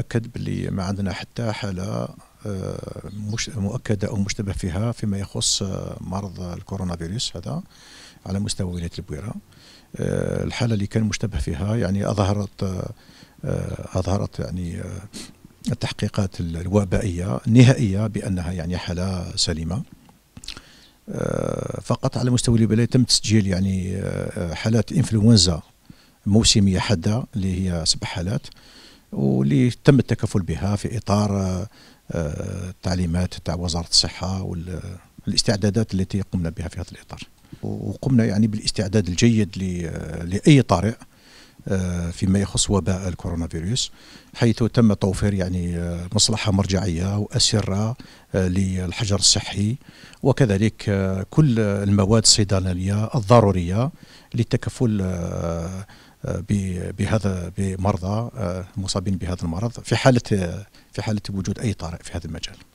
نتاكد باللي ما عندنا حتى حاله آه، مش مؤكده او مشتبه فيها فيما يخص آه، مرض الكورونا فيروس هذا على مستوى ولايه البويره آه، الحاله اللي كان مشتبه فيها يعني اظهرت اظهرت يعني التحقيقات الوبائيه النهائيه بانها يعني حاله سليمه فقط على مستوى الولايه تم تسجيل يعني حالات انفلونزا موسميه حاده اللي هي سبع حالات واللي تم التكفل بها في اطار التعليمات آه، تاع وزاره الصحه والاستعدادات التي قمنا بها في هذا الاطار وقمنا يعني بالاستعداد الجيد لاي طارئ آه، فيما يخص وباء الكورونا فيروس حيث تم توفير يعني آه، مصلحة مرجعية وأسرة آه، للحجر الصحي وكذلك كل المواد الصيدلانية الضرورية للتكفل بهذا بمرضى مصابين بهذا المرض في حالة في حالة وجود أي طارئ في هذا المجال